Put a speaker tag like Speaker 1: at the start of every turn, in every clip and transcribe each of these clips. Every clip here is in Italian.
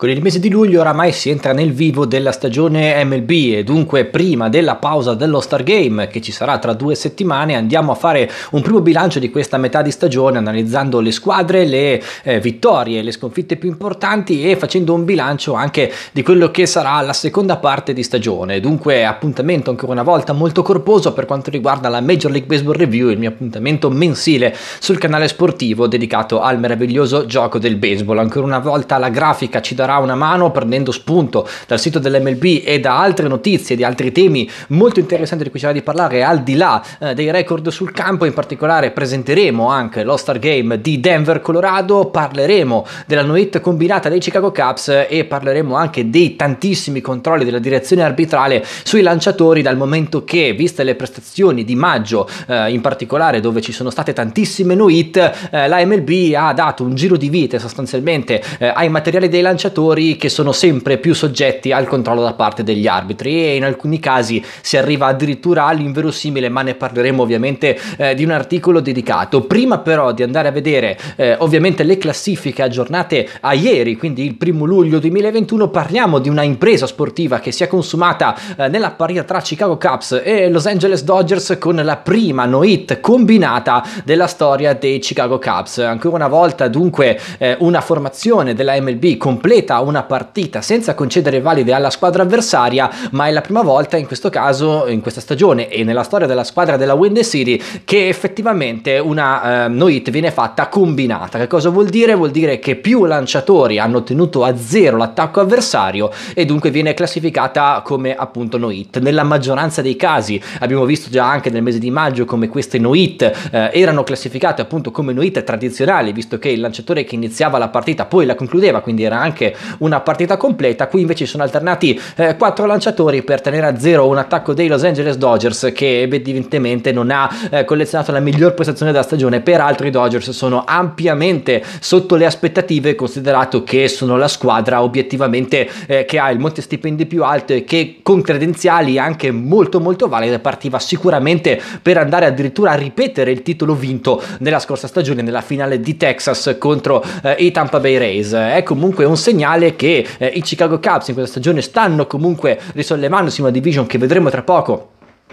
Speaker 1: Con il mese di luglio oramai si entra nel vivo della stagione MLB e dunque prima della pausa dello Star Game che ci sarà tra due settimane andiamo a fare un primo bilancio di questa metà di stagione analizzando le squadre, le eh, vittorie, le sconfitte più importanti e facendo un bilancio anche di quello che sarà la seconda parte di stagione. Dunque appuntamento ancora una volta molto corposo per quanto riguarda la Major League Baseball Review, il mio appuntamento mensile sul canale sportivo dedicato al meraviglioso gioco del baseball. Ancora una volta la grafica ci darà darà una mano prendendo spunto dal sito dell'MLB e da altre notizie di altri temi molto interessanti di cui c'era di parlare al di là eh, dei record sul campo in particolare presenteremo anche lo Star Game di Denver Colorado parleremo della no hit combinata dei Chicago Cubs e parleremo anche dei tantissimi controlli della direzione arbitrale sui lanciatori dal momento che viste le prestazioni di maggio eh, in particolare dove ci sono state tantissime no hit eh, la MLB ha dato un giro di vite sostanzialmente eh, ai materiali dei lanciatori giocatori che sono sempre più soggetti al controllo da parte degli arbitri e in alcuni casi si arriva addirittura all'inverosimile, ma ne parleremo ovviamente eh, di un articolo dedicato. Prima però di andare a vedere eh, ovviamente le classifiche aggiornate a ieri, quindi il primo luglio 2021, parliamo di una impresa sportiva che si è consumata eh, nella parità tra Chicago Cubs e Los Angeles Dodgers con la prima no hit combinata della storia dei Chicago Cubs. Ancora una volta dunque eh, una formazione della MLB completa completa una partita senza concedere valide alla squadra avversaria, ma è la prima volta in questo caso, in questa stagione e nella storia della squadra della Wind City, che effettivamente una eh, no hit viene fatta combinata. Che cosa vuol dire? Vuol dire che più lanciatori hanno tenuto a zero l'attacco avversario e dunque viene classificata come appunto no hit. Nella maggioranza dei casi abbiamo visto già anche nel mese di maggio come queste no hit eh, erano classificate appunto come no hit tradizionali, visto che il lanciatore che iniziava la partita poi la concludeva, quindi era anche una partita completa. Qui invece sono alternati eh, quattro lanciatori per tenere a zero un attacco dei Los Angeles Dodgers che evidentemente non ha eh, collezionato la miglior prestazione della stagione. Peraltro i Dodgers sono ampiamente sotto le aspettative considerato che sono la squadra obiettivamente eh, che ha il monte stipendi più alto e che con credenziali anche molto molto valide partiva sicuramente per andare addirittura a ripetere il titolo vinto nella scorsa stagione nella finale di Texas contro eh, i Tampa Bay Rays. È comunque un segnale segnale che eh, i Chicago Cubs in questa stagione stanno comunque risollevandosi in una division che vedremo tra poco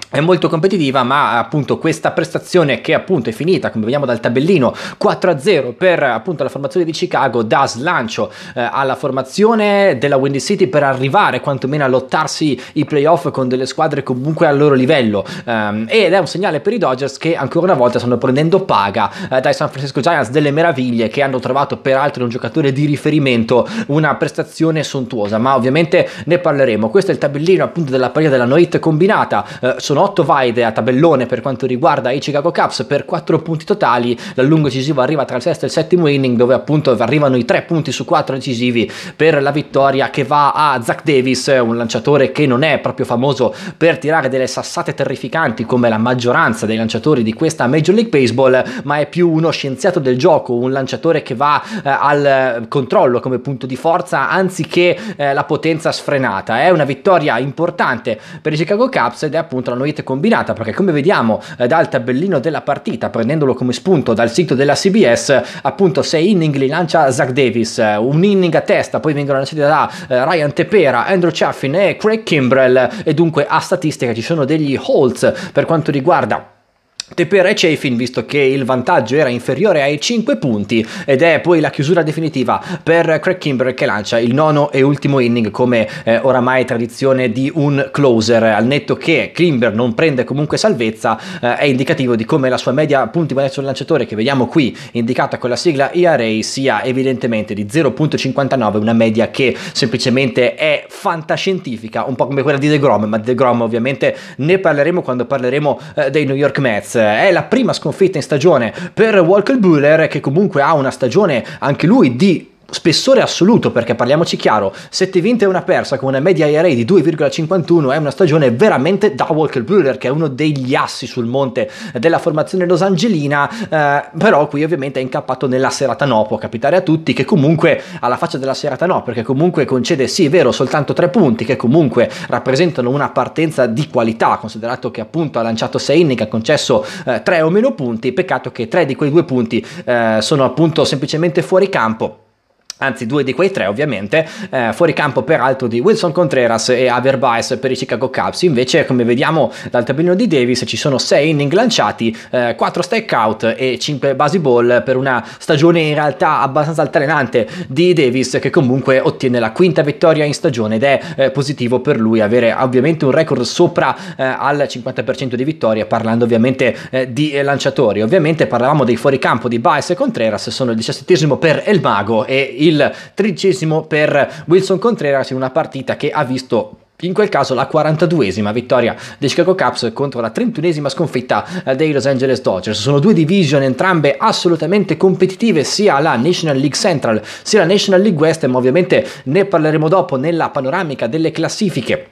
Speaker 1: è molto competitiva ma appunto questa prestazione che appunto è finita come vediamo dal tabellino 4-0 per appunto la formazione di Chicago dà slancio eh, alla formazione della Windy City per arrivare quantomeno a lottarsi i playoff con delle squadre comunque al loro livello um, ed è un segnale per i Dodgers che ancora una volta stanno prendendo paga eh, dai San Francisco Giants delle meraviglie che hanno trovato peraltro in un giocatore di riferimento una prestazione sontuosa ma ovviamente ne parleremo questo è il tabellino appunto della partita della Noite combinata eh, sono sono 8 vaide a tabellone per quanto riguarda i Chicago Cubs per 4 punti totali, l'allungo decisivo arriva tra il sesto e il settimo inning dove appunto arrivano i 3 punti su 4 decisivi per la vittoria che va a Zach Davis, un lanciatore che non è proprio famoso per tirare delle sassate terrificanti come la maggioranza dei lanciatori di questa Major League Baseball, ma è più uno scienziato del gioco, un lanciatore che va eh, al controllo come punto di forza anziché eh, la potenza sfrenata. È una vittoria importante per i Chicago Cubs ed è appunto la noi rete combinata, perché come vediamo eh, dal tabellino della partita, prendendolo come spunto dal sito della CBS, appunto 6 inning li lancia Zach Davis, eh, un inning a testa, poi vengono lanciati da eh, Ryan Tepera, Andrew Chaffin e Craig Kimbrell e dunque a statistica ci sono degli holds per quanto riguarda Tepera e Chafin, visto che il vantaggio era inferiore ai 5 punti, ed è poi la chiusura definitiva per Craig Kimber che lancia il nono e ultimo inning come eh, oramai tradizione di un closer. Al netto che Kimber non prende comunque salvezza, eh, è indicativo di come la sua media punti guadagnati sul lanciatore, che vediamo qui indicata con la sigla IRA, sia evidentemente di 0.59, una media che semplicemente è fantascientifica, un po' come quella di The Grom, ma The Grom ovviamente ne parleremo quando parleremo eh, dei New York Mets. Eh, è la prima sconfitta in stagione per Walker Buller che comunque ha una stagione anche lui di spessore assoluto, perché parliamoci chiaro, 7 vinte e una persa con una media IRA di 2,51 è una stagione veramente da Walker Bueller, che è uno degli assi sul monte della formazione losangelina, eh, però qui ovviamente è incappato nella serata no, può capitare a tutti, che comunque alla faccia della serata no, perché comunque concede sì, è vero, soltanto 3 punti, che comunque rappresentano una partenza di qualità, considerato che appunto ha lanciato 6 inning, ha concesso eh, tre o meno punti, peccato che 3 di quei 2 punti eh, sono appunto semplicemente fuori campo anzi due di quei tre ovviamente, eh, fuori campo peraltro di Wilson Contreras e Aver per i Chicago Cubs, invece come vediamo dal tabellino di Davis ci sono 6 inning lanciati, eh, 4 stakeout e 5 basi ball per una stagione in realtà abbastanza altalenante di Davis che comunque ottiene la quinta vittoria in stagione ed è eh, positivo per lui avere ovviamente un record sopra eh, al 50% di vittorie parlando ovviamente eh, di lanciatori, ovviamente parlavamo dei fuori campo di Bice e Contreras, sono il 17 per El Mago e il il tredicesimo per Wilson Contreras in una partita che ha visto in quel caso la 42esima vittoria dei Chicago Cubs contro la 31esima sconfitta eh, dei Los Angeles Dodgers. Sono due division entrambe assolutamente competitive sia la National League Central sia la National League West, ma ovviamente ne parleremo dopo nella panoramica delle classifiche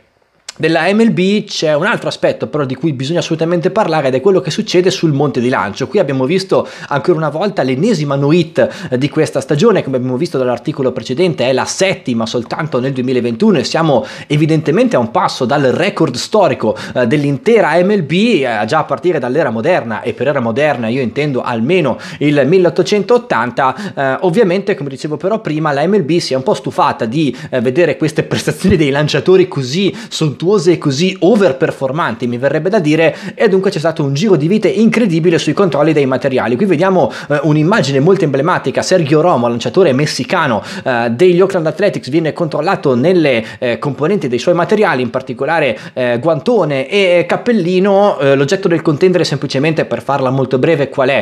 Speaker 1: della MLB c'è un altro aspetto però di cui bisogna assolutamente parlare ed è quello che succede sul monte di lancio. Qui abbiamo visto ancora una volta l'ennesima no hit eh, di questa stagione, come abbiamo visto dall'articolo precedente, è la settima soltanto nel 2021 e siamo evidentemente a un passo dal record storico eh, dell'intera MLB eh, già a partire dall'era moderna e per era moderna io intendo almeno il 1880. ovviamente come dicevo però prima la MLB si è un po' stufata di vedere queste prestazioni dei lanciatori così sontuose virtuosi e così overperformanti, mi verrebbe da dire, e dunque c'è stato un giro di vite incredibile sui controlli dei materiali. Qui vediamo eh, un'immagine molto emblematica, Sergio Romo, lanciatore messicano eh, degli Oakland Athletics, viene controllato nelle eh, componenti dei suoi materiali, in particolare eh, guantone e eh, cappellino, eh, l'oggetto del contendere semplicemente per farla molto breve qual è?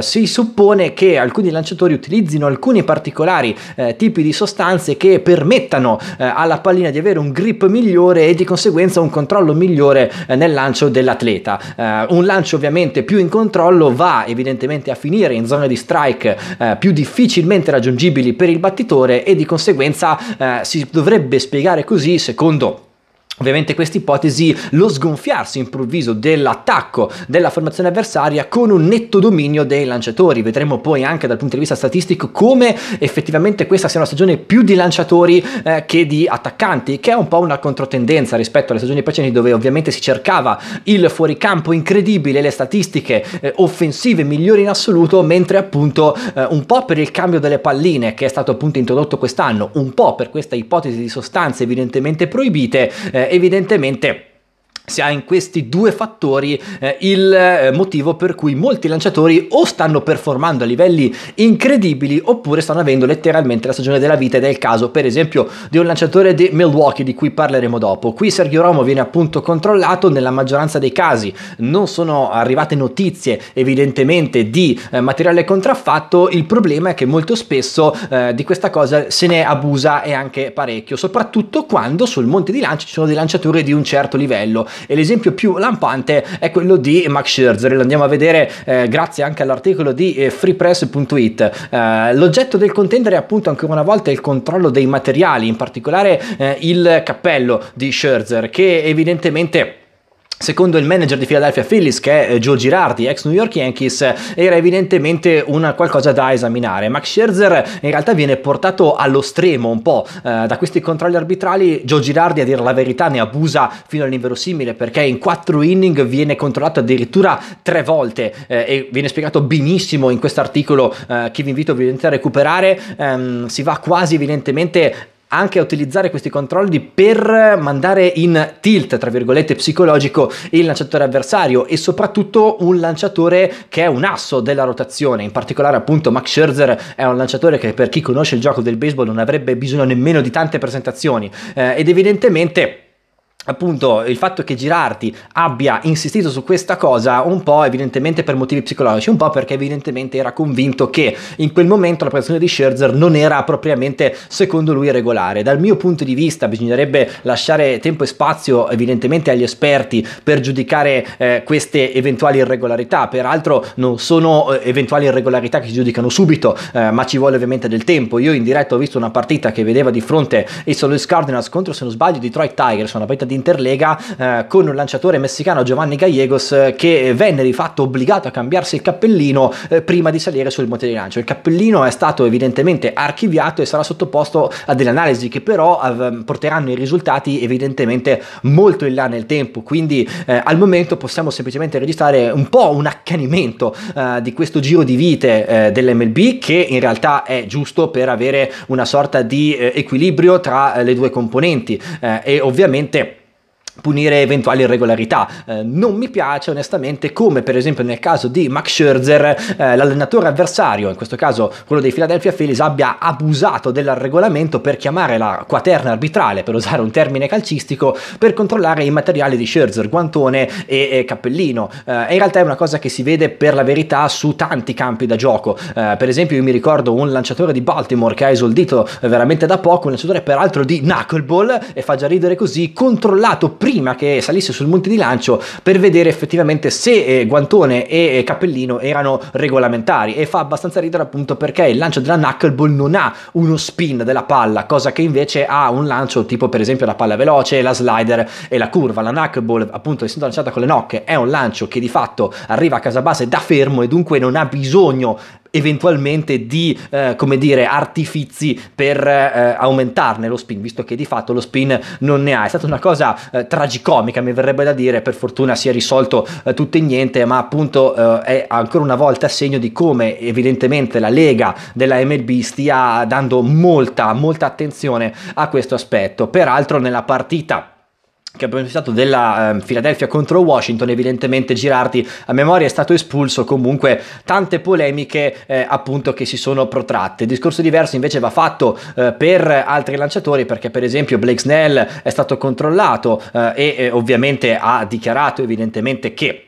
Speaker 1: si suppone che alcuni lanciatori utilizzino alcuni particolari tipi di sostanze che permettano alla pallina di avere un grip migliore e di conseguenza un controllo migliore eh, nel lancio dell'atleta. Eh, un lancio ovviamente più in controllo va evidentemente a finire in zone di strike eh, più difficilmente raggiungibili per il battitore e di conseguenza si dovrebbe spiegare così secondo Ovviamente questa ipotesi lo sgonfiarsi improvviso dell'attacco della formazione avversaria con un netto dominio dei lanciatori. Vedremo poi anche dal punto di vista statistico come effettivamente questa sia una stagione più di lanciatori eh, che di attaccanti, che è un po' una controtendenza rispetto alle stagioni precedenti dove ovviamente si cercava il fuoricampo incredibile, le statistiche eh, offensive migliori in assoluto, mentre appunto eh, un po' per il cambio delle palline che è stato appunto introdotto quest'anno, un po' per questa ipotesi di sostanze evidentemente proibite eh, evidentemente si ha in questi due fattori eh, il eh, motivo per cui molti lanciatori o stanno performando a livelli incredibili oppure stanno avendo letteralmente la stagione della vita ed è il caso per esempio di un lanciatore di Milwaukee di cui parleremo dopo. Qui Sergio Romo viene appunto controllato nella maggioranza dei casi, non sono arrivate notizie evidentemente di eh, materiale contraffatto, il problema è che molto spesso eh, di questa cosa se ne abusa e anche parecchio, soprattutto quando sul monte di lancio ci sono dei lanciatori di un certo livello e l'esempio più lampante è quello di Max Scherzer, lo andiamo a vedere eh, grazie anche all'articolo di eh, freepress.it. Eh, l'oggetto del contendere è appunto ancora una volta il controllo dei materiali, in particolare eh, il cappello di Scherzer che evidentemente Secondo il manager di Philadelphia Phillies, che è Joe Girardi, ex New York Yankees, era evidentemente una qualcosa da esaminare. Max Scherzer in realtà viene portato allo stremo un po' eh, da questi controlli arbitrali. Joe Girardi, a dire la verità, ne abusa fino all'inverosimile perché in quattro inning viene controllato addirittura tre volte eh, e viene spiegato benissimo in questo articolo eh, che vi invito ovviamente a recuperare. Ehm, si va quasi evidentemente anche a utilizzare questi controlli per mandare in tilt, tra virgolette, psicologico il lanciatore avversario e soprattutto un lanciatore che è un asso della rotazione, in particolare appunto Max Scherzer è un lanciatore che per chi conosce il gioco del baseball non avrebbe bisogno nemmeno di tante presentazioni eh, ed evidentemente appunto il fatto che Girardi abbia insistito su questa cosa un po' evidentemente per motivi psicologici, un po' perché evidentemente era convinto che in quel momento la prestazione di Scherzer non era propriamente secondo lui regolare. Dal mio punto di vista bisognerebbe lasciare tempo e spazio evidentemente agli esperti per giudicare eh, queste eventuali irregolarità, peraltro non sono eh, eventuali irregolarità che si giudicano subito, eh, ma ci vuole ovviamente del tempo. Io in diretta ho visto una partita che vedeva di fronte i St. Cardinals contro se non sbaglio Detroit Tigers, una partita di d'Interlega eh, con un lanciatore messicano Giovanni Gallegos eh, che venne di fatto obbligato a cambiarsi il cappellino eh, prima di salire sul monte di lancio. Il cappellino è stato evidentemente archiviato e sarà sottoposto a delle analisi che però av- porteranno i risultati evidentemente molto in là nel tempo, quindi eh, al momento possiamo semplicemente registrare un po' un accanimento eh, di questo giro di vite eh, dell'MLB che in realtà è giusto per avere una sorta di equilibrio tra le due componenti e ovviamente punire eventuali irregolarità. Eh, non mi piace onestamente come per esempio nel caso di Max Scherzer eh, l'allenatore avversario, in questo caso quello dei Philadelphia Phillies, abbia abusato del regolamento per chiamare la quaterna arbitrale, per usare un termine calcistico, per controllare i materiali di Scherzer, guantone e, e cappellino. Eh, in realtà è una cosa che si vede per la verità su tanti campi da gioco. Eh, per esempio io mi ricordo un lanciatore di Baltimore che ha esordito eh, veramente da poco, un lanciatore peraltro di knuckleball e fa già ridere così, controllato per prima che salisse sul monte di lancio per vedere effettivamente se eh, Guantone e eh, Cappellino erano regolamentari e fa abbastanza ridere appunto perché il lancio della Knuckleball non ha uno spin della palla, cosa che invece ha un lancio tipo per esempio la palla veloce, la slider e la curva. La Knuckleball appunto essendo lanciata con le nocche è un lancio che di fatto arriva a casa base da fermo e dunque non ha bisogno eventualmente di eh, come dire artifizi per eh, aumentarne lo spin visto che di fatto lo spin non ne ha è stata una cosa eh, tragicomica mi verrebbe da dire per fortuna si è risolto eh, tutto e niente ma appunto eh, è ancora una volta segno di come evidentemente la Lega della MLB stia dando molta molta attenzione a questo aspetto peraltro nella partita che abbiamo pensato della eh, Philadelphia contro Washington, evidentemente Girardi a memoria è stato espulso, comunque tante polemiche eh, appunto che si sono protratte. Discorso diverso invece va fatto eh, per altri lanciatori perché per esempio Blake Snell è stato controllato eh, e eh, ovviamente ha dichiarato evidentemente che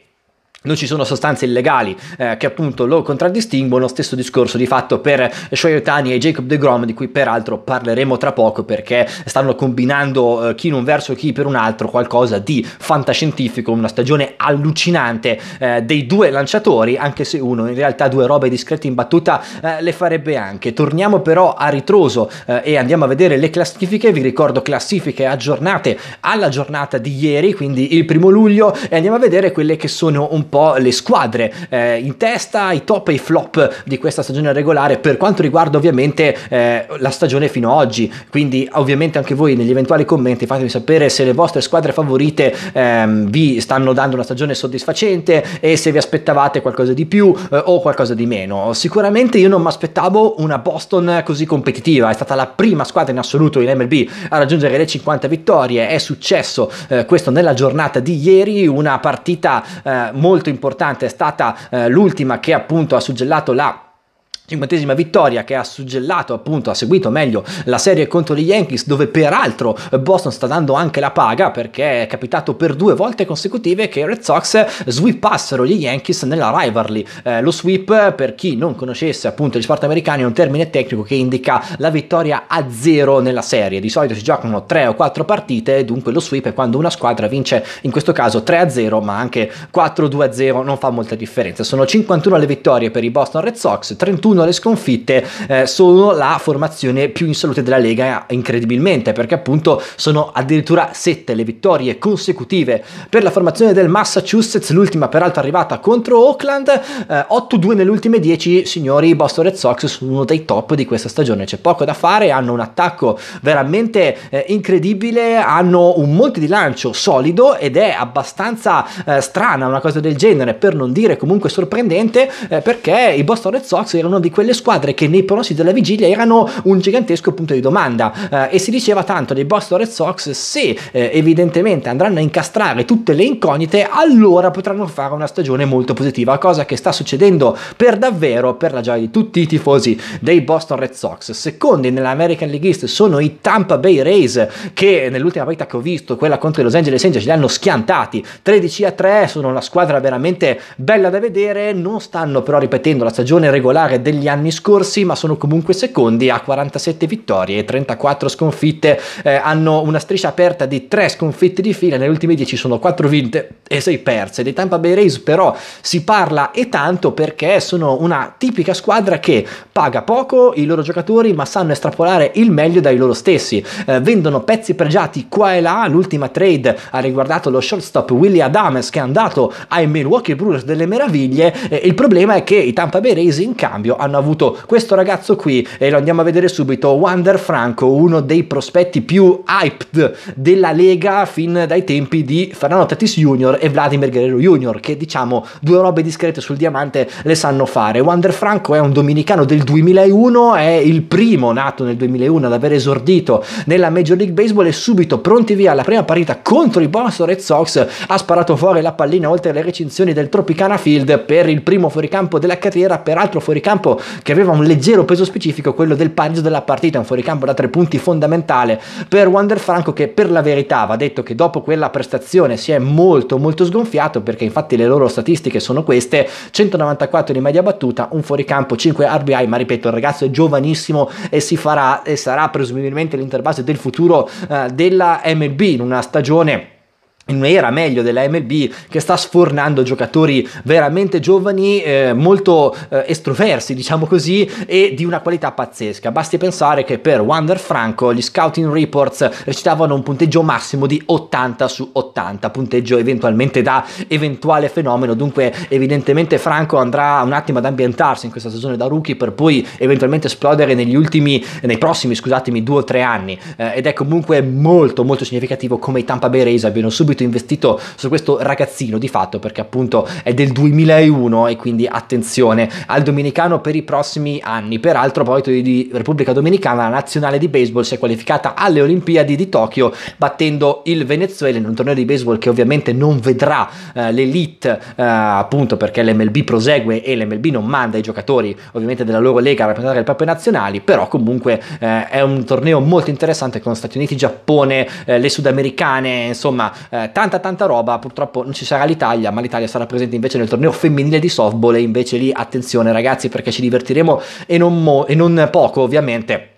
Speaker 1: non ci sono sostanze illegali eh, che appunto lo contraddistinguono, stesso discorso di fatto per Shoyer Tani e Jacob de Grom di cui peraltro parleremo tra poco perché stanno combinando eh, chi in un verso e chi per un altro qualcosa di fantascientifico, una stagione allucinante eh, dei due lanciatori anche se uno in realtà due robe discrete in battuta eh, le farebbe anche. Torniamo però a ritroso eh, e andiamo a vedere le classifiche, vi ricordo classifiche aggiornate alla giornata di ieri quindi il primo luglio e andiamo a vedere quelle che sono un po' le squadre eh, in testa, i top e i flop di questa stagione regolare per quanto riguarda ovviamente eh, la stagione fino ad oggi. Quindi ovviamente anche voi negli eventuali commenti fatemi sapere se le vostre squadre favorite ehm, vi stanno dando una stagione soddisfacente e se vi aspettavate qualcosa di più eh, o qualcosa di meno. Sicuramente io non mi aspettavo una Boston così competitiva, è stata la prima squadra in assoluto in MLB a raggiungere le 50 vittorie, è successo eh, questo nella giornata di ieri, una partita eh, molto molto importante è stata eh, l'ultima che appunto ha suggellato la Cinquantesima vittoria che ha suggellato, appunto, ha seguito meglio la serie contro gli Yankees, dove peraltro Boston sta dando anche la paga perché è capitato per due volte consecutive che i Red Sox sweepassero gli Yankees nella rivalry. Eh, lo sweep, per chi non conoscesse appunto gli sport americani, è un termine tecnico che indica la vittoria a zero nella serie. Di solito si giocano tre o quattro partite, dunque lo sweep è quando una squadra vince in questo caso 3 a 0, ma anche 4 2 a 0 non fa molta differenza. Sono 51 le vittorie per i Boston Red Sox, 31 uno le sconfitte eh, sono la formazione più in salute della Lega incredibilmente perché appunto sono addirittura 7 le vittorie consecutive per la formazione del Massachusetts l'ultima peraltro arrivata contro Oakland eh, 8-2 nelle ultime 10 signori Boston Red Sox sono uno dei top di questa stagione c'è poco da fare hanno un attacco veramente eh, incredibile hanno un monte di lancio solido ed è abbastanza eh, strana una cosa del genere per non dire comunque sorprendente eh, perché i Boston Red Sox erano dei di quelle squadre che nei pronostici della vigilia erano un gigantesco punto di domanda eh, e si diceva tanto dei Boston Red Sox se eh, evidentemente andranno a incastrare tutte le incognite allora potranno fare una stagione molto positiva cosa che sta succedendo per davvero per la gioia di tutti i tifosi dei Boston Red Sox secondi nell'American League East sono i Tampa Bay Rays che nell'ultima partita che ho visto quella contro i Los Angeles Angels li hanno schiantati 13 a 3 sono una squadra veramente bella da vedere non stanno però ripetendo la stagione regolare degli degli anni scorsi, ma sono comunque secondi a 47 vittorie e 34 sconfitte. Eh, hanno una striscia aperta di 3 sconfitte di fila, nelle ultime 10 sono 4 vinte e 6 perse. Dei Tampa Bay Rays però si parla e tanto perché sono una tipica squadra che paga poco i loro giocatori, ma sanno estrapolare il meglio dai loro stessi. Eh, vendono pezzi pregiati qua e là, l'ultima trade ha riguardato lo shortstop Willie Adams che è andato ai Milwaukee Brewers delle meraviglie. Eh, il problema è che i Tampa Bay Rays in cambio hanno avuto questo ragazzo qui e lo andiamo a vedere subito, Wander Franco, uno dei prospetti più hyped della Lega fin dai tempi di Fernando Tatis Jr. e Vladimir Guerrero Junior che diciamo due robe discrete sul diamante le sanno fare. Wander Franco è un dominicano del 2001, è il primo nato nel 2001 ad aver esordito nella Major League Baseball e subito pronti via alla prima partita contro i Boston Red Sox ha sparato fuori la pallina oltre le recinzioni del Tropicana Field per il primo fuoricampo della carriera, peraltro fuoricampo fuoricampo che aveva un leggero peso specifico, quello del pareggio della partita, un fuoricampo da tre punti fondamentale per Wander Franco che per la verità va detto che dopo quella prestazione si è molto molto sgonfiato perché infatti le loro statistiche sono queste, 194 di media battuta, un fuoricampo, 5 RBI, ma ripeto il ragazzo è giovanissimo e si farà e sarà presumibilmente l'interbase del futuro eh, della MLB in una stagione in un'era meglio della MLB che sta sfornando giocatori veramente giovani, eh, molto eh, estroversi, diciamo così, e di una qualità pazzesca. Basti pensare che per Wander Franco gli scouting reports recitavano un punteggio massimo di 80 su 80, punteggio eventualmente da eventuale fenomeno. Dunque, evidentemente Franco andrà un attimo ad ambientarsi in questa stagione da rookie per poi eventualmente esplodere negli ultimi nei prossimi, scusatemi, due o tre anni. Eh, ed è comunque molto molto significativo come i Tampa Bay Rays abbiano subito subito investito su questo ragazzino di fatto perché appunto è del 2001 e quindi attenzione al dominicano per i prossimi anni. Peraltro poi di Repubblica Dominicana la nazionale di baseball si è qualificata alle Olimpiadi di Tokyo battendo il Venezuela in un torneo di baseball che ovviamente non vedrà eh, l'elite eh, appunto perché l'MLB prosegue e l'MLB non manda i giocatori ovviamente della loro lega a rappresentare le proprie nazionali, però comunque eh, è un torneo molto interessante con Stati Uniti, Giappone, eh, le sudamericane, insomma eh, tanta tanta roba, purtroppo non ci sarà l'Italia, ma l'Italia sarà presente invece nel torneo femminile di softball e invece lì attenzione ragazzi perché ci divertiremo e non, mo- e non poco ovviamente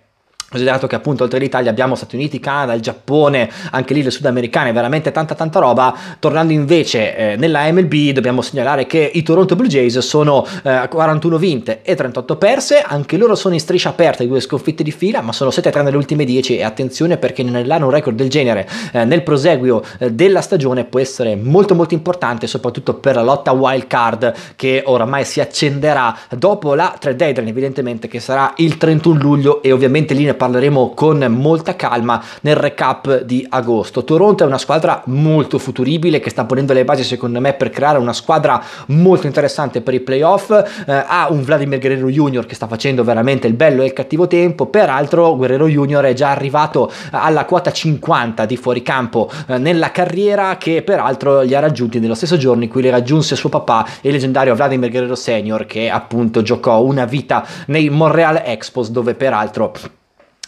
Speaker 1: Considerato che appunto oltre all'Italia abbiamo Stati Uniti, Canada, il Giappone, anche lì le sudamericane, veramente tanta tanta roba. Tornando invece eh, nella MLB dobbiamo segnalare che i Toronto Blue Jays sono eh, 41 vinte e 38 perse, anche loro sono in striscia aperta, due sconfitte di fila, ma sono 7 3 nelle ultime 10 e attenzione perché nell'anno un record del genere eh, nel proseguio eh, della stagione può essere molto molto importante soprattutto per la lotta wild card che oramai si accenderà dopo la 3 deadline evidentemente che sarà il 31 luglio e ovviamente lì ne parleremo con molta calma nel recap di agosto. Toronto è una squadra molto futuribile che sta ponendo le basi secondo me per creare una squadra molto interessante per i playoff, eh, ha un Vladimir Guerrero Junior che sta facendo veramente il bello e il cattivo tempo, peraltro Guerrero Junior è già arrivato alla quota 50 di fuoricampo eh, nella carriera che peraltro li ha raggiunti nello stesso giorno in cui li raggiunse suo papà il leggendario Vladimir Guerrero Senior che appunto giocò una vita nei Montreal Expos dove peraltro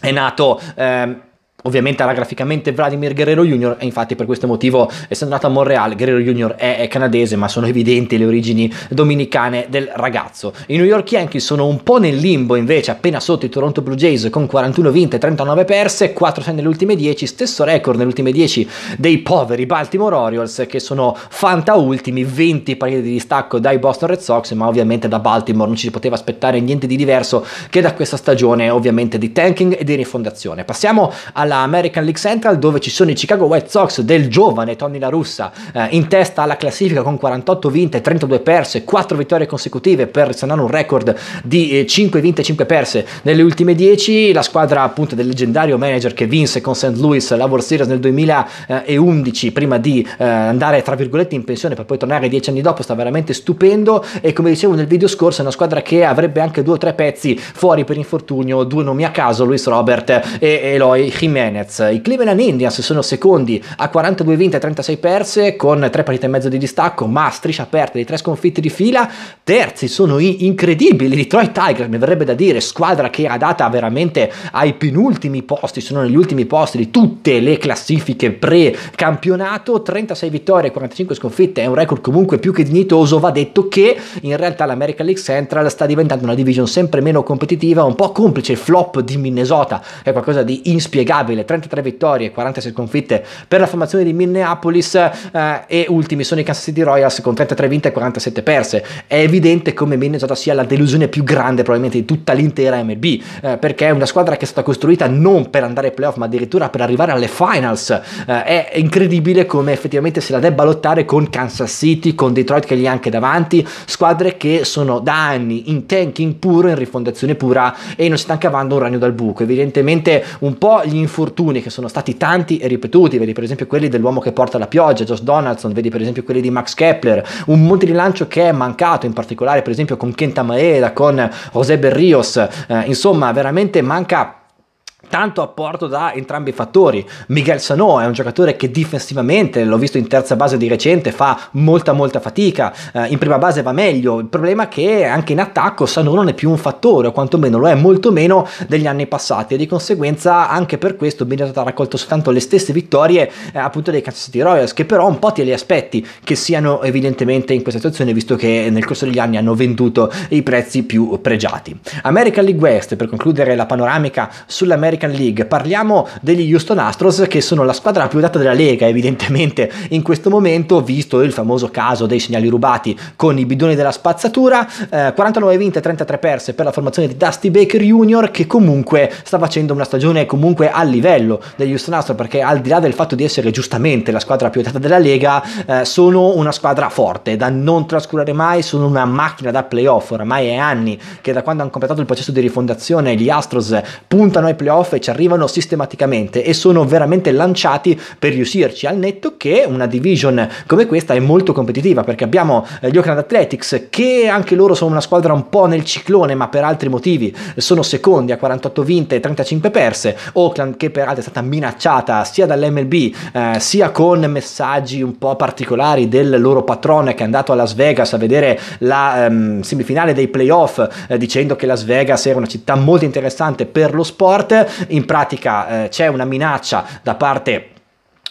Speaker 1: è nato... Ehm, Ovviamente era graficamente Vladimir Guerrero Jr. e infatti per questo motivo, essendo andato a Montreal, Guerrero Jr. È, canadese, ma sono evidenti le origini dominicane del ragazzo. I New York Yankees sono un po' nel limbo invece, appena sotto i Toronto Blue Jays con 41 vinte, 39 perse, 4 6 nelle ultime 10, stesso record nelle ultime 10 dei poveri Baltimore Orioles che sono fanta ultimi, 20 partite di distacco dai Boston Red Sox, ma ovviamente da Baltimore non ci si poteva aspettare niente di diverso che da questa stagione ovviamente di tanking e di rifondazione. Passiamo alla alla American League Central dove ci sono i Chicago White Sox del giovane Tony La Russa eh, in testa alla classifica con 48 vinte, 32 perse, 4 vittorie consecutive per se un record di 5 eh, vinte e 5 perse nelle ultime 10. La squadra appunto del leggendario manager che vinse con St. Louis la World Series nel 2011 eh, prima di eh, andare tra virgolette in pensione per poi tornare 10 anni dopo sta veramente stupendo e come dicevo nel video scorso è una squadra che avrebbe anche due o tre pezzi fuori per infortunio, due nomi a caso, Luis Robert e Eloy Jiménez Jimenez. I Cleveland Indians sono secondi a 42 vinte e 36 perse con 3 partite e mezzo di distacco, ma striscia aperta di 3 sconfitte di fila. Terzi sono i incredibili Detroit Tigers, mi verrebbe da dire, squadra che ha data veramente ai penultimi posti, sono negli ultimi posti di tutte le classifiche pre-campionato, 36 vittorie e 45 sconfitte, è un record comunque più che dignitoso, va detto che in realtà l'American League Central sta diventando una division sempre meno competitiva, un po' complice il flop di Minnesota, è qualcosa di inspiegabile immarcabile, 33 vittorie e 46 sconfitte per la formazione di Minneapolis eh, e ultimi sono i Kansas City Royals con 33 vinte e 47 perse. È evidente come Minnesota sia la delusione più grande probabilmente di tutta l'intera MLB, eh, perché è una squadra che è stata costruita non per andare ai playoff ma addirittura per arrivare alle finals. Eh, è incredibile come effettivamente se la debba lottare con Kansas City, con Detroit che gli è anche davanti, squadre che sono da anni in tanking puro, in rifondazione pura e non si stanno cavando un ragno dal buco. Evidentemente un po' gli infortuni infortuni che sono stati tanti e ripetuti, vedi per esempio quelli dell'uomo che porta la pioggia, Josh Donaldson, vedi per esempio quelli di Max Kepler, un monte di lancio che è mancato in particolare per esempio con Kenta Maeda, con José Berrios, eh, insomma veramente manca tanto apporto da entrambi i fattori. Miguel Sanò è un giocatore che difensivamente, l'ho visto in terza base di recente, fa molta molta fatica, eh, in prima base va meglio, il problema è che anche in attacco Sanò non è più un fattore, o quantomeno lo è molto meno degli anni passati e di conseguenza anche per questo Benedetto ha raccolto soltanto le stesse vittorie eh, appunto dei Kansas City Royals, che però un po' te li aspetti che siano evidentemente in questa situazione visto che nel corso degli anni hanno venduto i prezzi più pregiati. American League West, per concludere la panoramica sull'America American League, parliamo degli Houston Astros che sono la squadra più data della Lega evidentemente in questo momento, visto il famoso caso dei segnali rubati con i bidoni della spazzatura, eh, 49 vinte e 33 perse per la formazione di Dusty Baker Jr. che comunque sta facendo una stagione comunque a livello degli Houston Astros perché al di là del fatto di essere giustamente la squadra più data della Lega, eh, sono una squadra forte da non trascurare mai, sono una macchina da playoff, oramai è anni che da quando hanno completato il processo di rifondazione gli Astros puntano ai playoff playoff e ci arrivano sistematicamente e sono veramente lanciati per riuscirci al netto che una division come questa è molto competitiva perché abbiamo eh, gli Oakland Athletics che anche loro sono una squadra un po' nel ciclone ma per altri motivi sono secondi a 48 vinte e 35 perse Oakland che peraltro è stata minacciata sia dall'MLB eh, sia con messaggi un po' particolari del loro patrone che è andato a Las Vegas a vedere la ehm, semifinale dei playoff eh, dicendo che Las Vegas era una città molto interessante per lo sport in pratica eh, c'è una minaccia da parte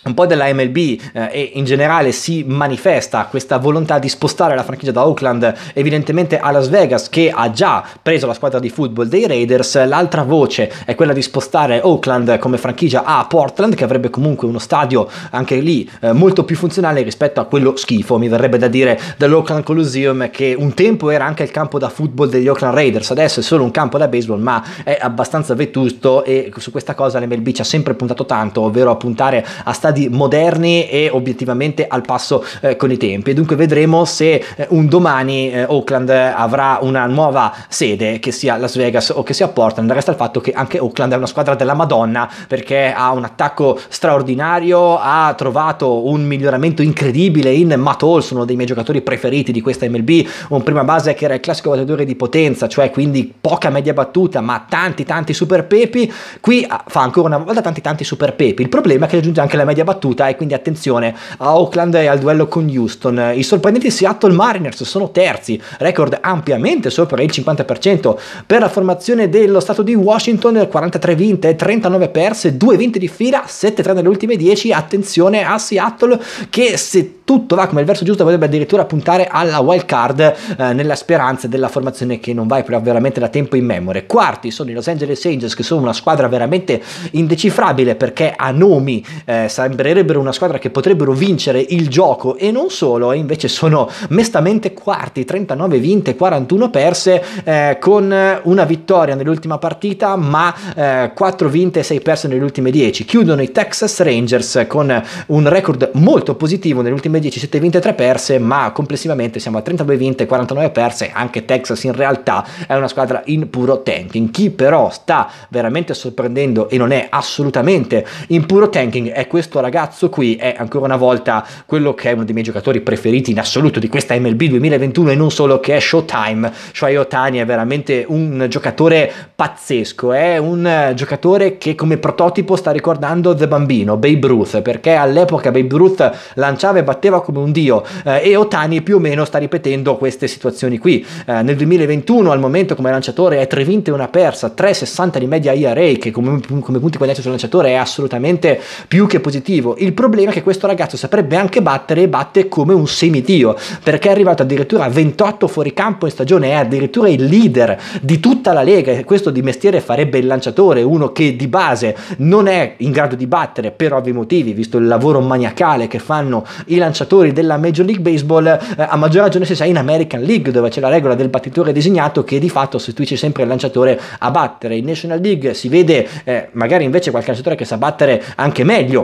Speaker 1: un po' della MLB eh, e in generale si manifesta questa volontà di spostare la franchigia da Oakland evidentemente a Las Vegas che ha già preso la squadra di football dei Raiders l'altra voce è quella di spostare Oakland come franchigia a Portland che avrebbe comunque uno stadio anche lì eh, molto più funzionale rispetto a quello schifo mi verrebbe da dire dell'Oakland Coliseum che un tempo era anche il campo da football degli Oakland Raiders adesso è solo un campo da baseball ma è abbastanza vetusto e su questa cosa l'MLB ci ha sempre puntato tanto ovvero a puntare a stadi di moderni e obiettivamente al passo eh, con i tempi. Dunque vedremo se eh, un domani eh, Oakland eh, avrà una nuova sede, che sia Las Vegas o che sia Portland. Resta il fatto che anche Oakland è una squadra della Madonna perché ha un attacco straordinario, ha trovato un miglioramento incredibile in Matt Hall, uno dei miei giocatori preferiti di questa MLB, un prima base che era il classico battatore di potenza, cioè quindi poca media battuta, ma tanti tanti super pepi. Qui ah, fa ancora una volta tanti tanti super pepi. Il problema è che aggiunge anche la media abbia battuta e quindi attenzione a Oakland e al duello con Houston. I sorprendenti Seattle Mariners sono terzi, record ampiamente sopra il 50%. Per la formazione dello stato di Washington 43 vinte, 39 perse, 2 vinte di fila, 7-3 nelle ultime 10. Attenzione a Seattle che se tutto va come il verso giusto potrebbe addirittura puntare alla wild card eh, nella speranza della formazione che non va veramente da tempo in memoria. Quarti sono i Los Angeles Angels che sono una squadra veramente indecifrabile perché a nomi eh, sarebbe sembrerebbero una squadra che potrebbero vincere il gioco e non solo, e invece sono mestamente quarti, 39 vinte, 41 perse, eh, con una vittoria nell'ultima partita, ma eh, 4 vinte e 6 perse nelle ultime 10. Chiudono i Texas Rangers con un record molto positivo nelle ultime 10, 7 vinte e 3 perse, ma complessivamente siamo a 32 vinte, 49 perse, anche Texas in realtà è una squadra in puro tanking. Chi però sta veramente sorprendendo e non è assolutamente in puro tanking è questo ragazzo qui è ancora una volta quello che è uno dei miei giocatori preferiti in assoluto di questa MLB 2021 e non solo che è Showtime. Shohei Otani è veramente un giocatore pazzesco, è un giocatore che come prototipo sta ricordando The Bambino, Babe Ruth, perché all'epoca Babe Ruth lanciava e batteva come un dio eh, e Otani più o meno sta ripetendo queste situazioni qui. Eh, nel 2021 al momento come lanciatore è 3 vinte e una persa, 3,60 di media IRA che come, come punti guadagnati sul lanciatore è assolutamente più che positivo positivo. Il problema è che questo ragazzo saprebbe anche battere e batte come un semitio, perché è arrivato addirittura a 28 fuoricampo in stagione, è addirittura il leader di tutta la Lega e questo di mestiere farebbe il lanciatore, uno che di base non è in grado di battere per ovvi motivi, visto il lavoro maniacale che fanno i lanciatori della Major League Baseball, eh, a maggior ragione se sei in American League dove c'è la regola del battitore designato che di fatto sostituisce sempre il lanciatore a battere. In National League si vede eh, magari invece qualche lanciatore che sa battere anche meglio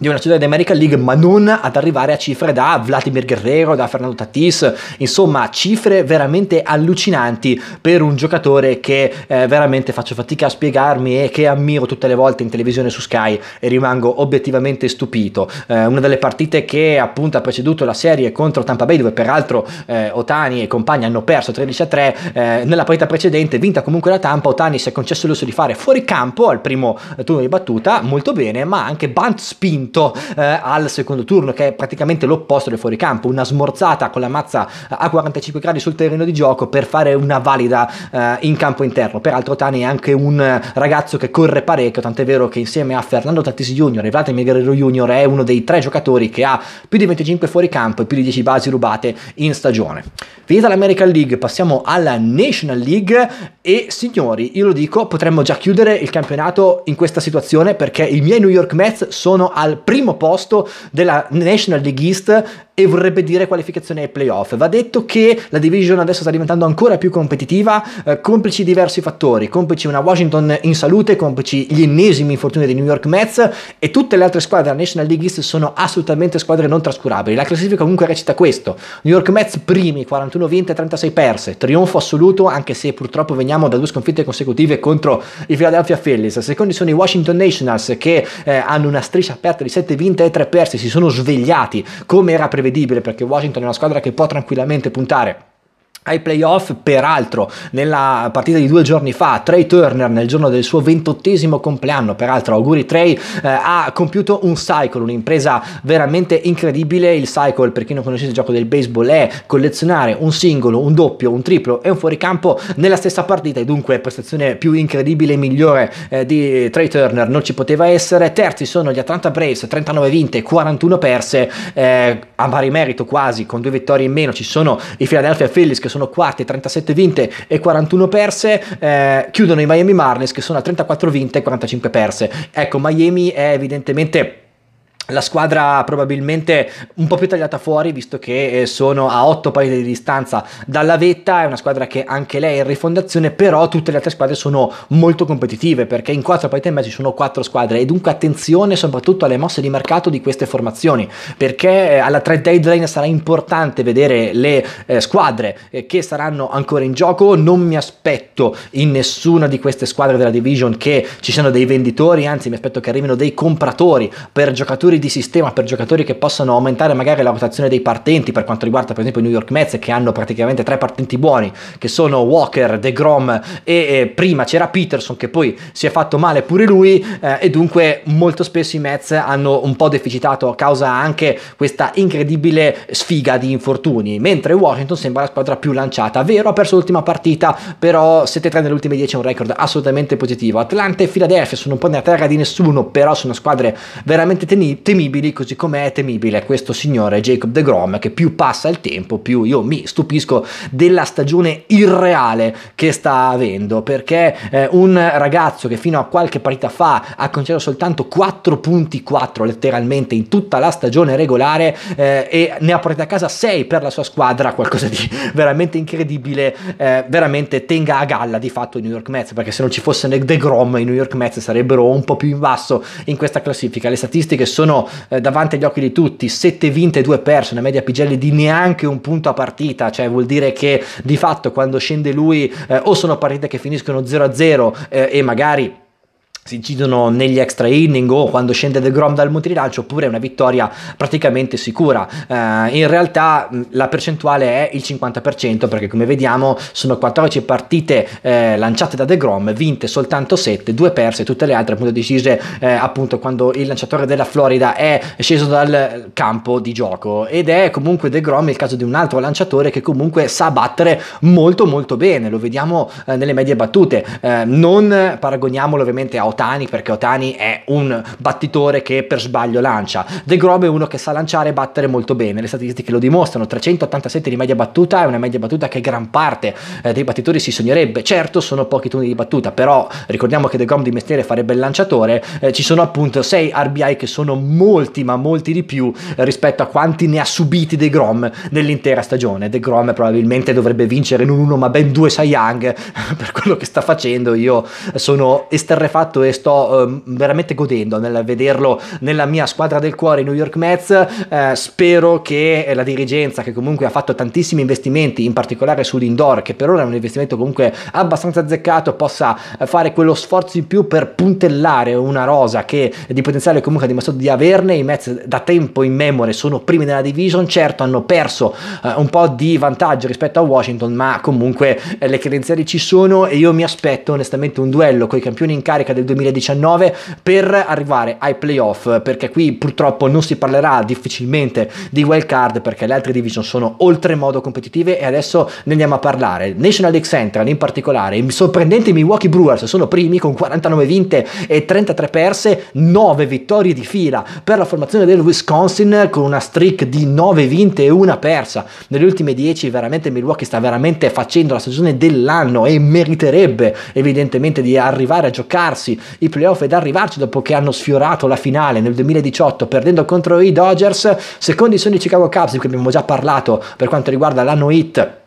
Speaker 1: di una Città d'America League, ma non ad arrivare a cifre da Vladimir Guerrero, da Fernando Tatis, insomma cifre veramente allucinanti per un giocatore che eh, veramente faccio fatica a spiegarmi e che ammiro tutte le volte in televisione su Sky e rimango obiettivamente stupito. Eh, una delle partite che appunto ha preceduto la serie contro Tampa Bay, dove peraltro eh, Otani e compagni hanno perso 13 a 3, eh, nella partita precedente vinta comunque la Tampa, Otani si è concesso l'uso di fare fuori campo al primo eh, turno di battuta, molto bene, ma anche bunt spinto vinto eh, al secondo turno, che è praticamente l'opposto del fuoricampo, una smorzata con la mazza eh, a 45 gradi sul terreno di gioco per fare una valida eh, in campo interno. Peraltro Tani è anche un eh, ragazzo che corre parecchio, tant'è vero che insieme a Fernando Tattisi Junior e Vladimir Guerrero Junior è uno dei tre giocatori che ha più di 25 fuoricampo e più di 10 basi rubate in stagione. Finita l'American League, passiamo alla National League e signori, io lo dico, potremmo già chiudere il campionato in questa situazione perché i miei New York Mets sono al primo posto della National League East e vorrebbe dire qualificazione ai playoff. Va detto che la division adesso sta diventando ancora più competitiva, eh, complici diversi fattori, complici una Washington in salute, complici gli ennesimi infortuni dei New York Mets e tutte le altre squadre della National League East sono assolutamente squadre non trascurabili. La classifica comunque recita questo, New York Mets primi, 41 vinte, e 36 perse, trionfo assoluto anche se purtroppo veniamo da due sconfitte consecutive contro i Philadelphia Phillies, secondi sono i Washington Nationals che eh, hanno una striscia aperta di 7 vinte e 3 perse, si sono svegliati come era prevedibile prevedibile perché Washington è una squadra che può tranquillamente puntare ai playoff, peraltro nella partita di due giorni fa, Trey Turner nel giorno del suo ventottesimo compleanno, peraltro auguri Trey, eh, ha compiuto un cycle, un'impresa veramente incredibile, il cycle per chi non conoscesse il gioco del baseball è collezionare un singolo, un doppio, un triplo e un fuoricampo nella stessa partita e dunque prestazione più incredibile e migliore eh, di Trey Turner non ci poteva essere, terzi sono gli Atlanta Braves, 39 vinte, 41 perse, eh, a pari merito quasi, con due vittorie in meno ci sono i Philadelphia Phillies che sono quarte, 37 vinte e 41 perse, eh, chiudono i Miami Marlins che sono a 34 vinte e 45 perse. Ecco, Miami è evidentemente la squadra probabilmente un po' più tagliata fuori visto che eh, sono a 8 paesi di distanza dalla vetta, è una squadra che anche lei è in rifondazione, però tutte le altre squadre sono molto competitive perché in 4 paesi e mezzo ci sono 4 squadre e dunque attenzione soprattutto alle mosse di mercato di queste formazioni perché eh, alla trade deadline sarà importante vedere le eh, squadre eh, che saranno ancora in gioco, non mi aspetto in nessuna di queste squadre della division che ci siano dei venditori, anzi mi aspetto che arrivino dei compratori per giocatori chiusure di sistema per giocatori che possano aumentare magari la rotazione dei partenti per quanto riguarda per esempio i New York Mets che hanno praticamente tre partenti buoni che sono Walker, DeGrom e eh, prima c'era Peterson che poi si è fatto male pure lui eh, e dunque molto spesso i Mets hanno un po' deficitato a causa anche questa incredibile sfiga di infortuni mentre Washington sembra la squadra più lanciata vero ha perso l'ultima partita però 7-3 nelle ultime 10 è un record assolutamente positivo Atlanta e Philadelphia sono un po' nella terra di nessuno però sono squadre veramente tenibili temibili così come è temibile questo signore Jacob de Grom che più passa il tempo più io mi stupisco della stagione irreale che sta avendo perché eh, un ragazzo che fino a qualche partita fa ha concesso soltanto 4 punti 4 letteralmente in tutta la stagione regolare eh, e ne ha portati a casa 6 per la sua squadra qualcosa di veramente incredibile eh, veramente tenga a galla di fatto i New York Mets perché se non ci fosse De Grom i New York Mets sarebbero un po' più in basso in questa classifica le statistiche sono sono eh, davanti agli occhi di tutti, 7 vinte e 2 perse, una media Pigelli di neanche un punto a partita, cioè vuol dire che di fatto quando scende lui eh, o sono partite che finiscono 0-0 eh, e magari si incidono negli extra inning o quando scende The Grom dal multilancio oppure è una vittoria praticamente sicura eh, in realtà mm, la percentuale è il 50% perché come vediamo sono 14 partite eh, lanciate da The Grom vinte soltanto 7 due perse tutte le altre appunto decise eh, appunto quando il lanciatore della Florida è sceso dal campo di gioco ed è comunque The Grom il caso di un altro lanciatore che comunque sa battere molto molto bene lo vediamo eh, nelle medie battute eh, non paragoniamolo ovviamente a 8 Otani perché Otani è un battitore che per sbaglio lancia. De Grom è uno che sa lanciare e battere molto bene, le statistiche lo dimostrano, 387 di media battuta è una media battuta che gran parte eh, dei battitori si sognerebbe. Certo sono pochi turni di battuta, però ricordiamo che De Grom di mestiere farebbe il lanciatore, eh, ci sono appunto 6 RBI che sono molti ma molti di più eh, rispetto a quanti ne ha subiti De Grom nell'intera stagione. De Grom probabilmente dovrebbe vincere non uno ma ben due Cy Young per quello che sta facendo, io sono esterrefatto appassionato e sto eh, veramente godendo nel vederlo nella mia squadra del cuore, i New York Mets. Eh, spero che eh, la dirigenza, che comunque ha fatto tantissimi investimenti, in particolare sull'indoor, che per ora è un investimento comunque abbastanza azzeccato, possa fare quello sforzo in più per puntellare una rosa che di potenziale comunque ha dimostrato di averne. I Mets da tempo in memoria sono primi nella division, certo hanno perso eh, un po' di vantaggio rispetto a Washington, ma comunque eh, le credenziali ci sono e io mi aspetto onestamente un duello con i campioni in carica del 2019 per arrivare ai playoff perché qui purtroppo non si parlerà difficilmente di wild card perché le altre division sono oltremodo competitive e adesso ne andiamo a parlare National League Central in particolare i sorprendenti Milwaukee Brewers sono primi con 49 vinte e 33 perse 9 vittorie di fila per la formazione del Wisconsin con una streak di 9 vinte e una persa nelle ultime 10 veramente Milwaukee sta veramente facendo la stagione dell'anno e meriterebbe evidentemente di arrivare a giocarsi i playoff ed arrivarci dopo che hanno sfiorato la finale nel 2018 perdendo contro i Dodgers, secondi sono i Chicago Cubs di cui abbiamo già parlato per quanto riguarda l'anno hit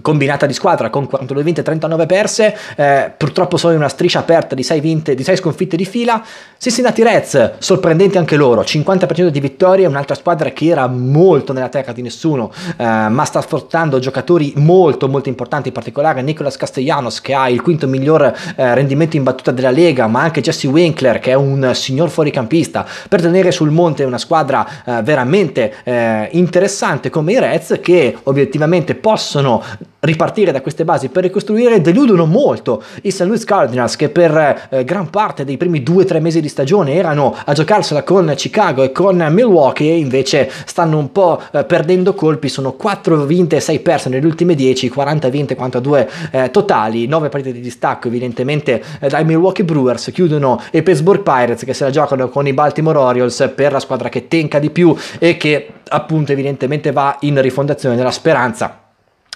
Speaker 1: combinata di squadra con 42 vinte e 39 perse, eh, purtroppo sono in una striscia aperta di 6 vinte, di 6 sconfitte di fila. Cincinnati Reds, sorprendenti anche loro, 50% di vittorie, un'altra squadra che era molto nella teca di nessuno, eh, ma sta sfruttando giocatori molto molto importanti, in particolare Nicolas Castellanos che ha il quinto miglior eh, rendimento in battuta della Lega, ma anche Jesse Winkler che è un signor fuoricampista, per tenere sul monte una squadra eh, veramente eh, interessante come i Reds che obiettivamente possono ripartire da queste basi per ricostruire deludono molto i St. Louis Cardinals che per eh, gran parte dei primi 2-3 mesi di stagione erano a giocarsela con Chicago e con Milwaukee e invece stanno un po' eh, perdendo colpi sono 4 vinte e 6 perse nelle ultime 10 40 vinte 42 eh, totali 9 partite di distacco evidentemente eh, dai Milwaukee Brewers chiudono i Pittsburgh Pirates che se la giocano con i Baltimore Orioles per la squadra che tenca di più e che appunto evidentemente va in rifondazione nella speranza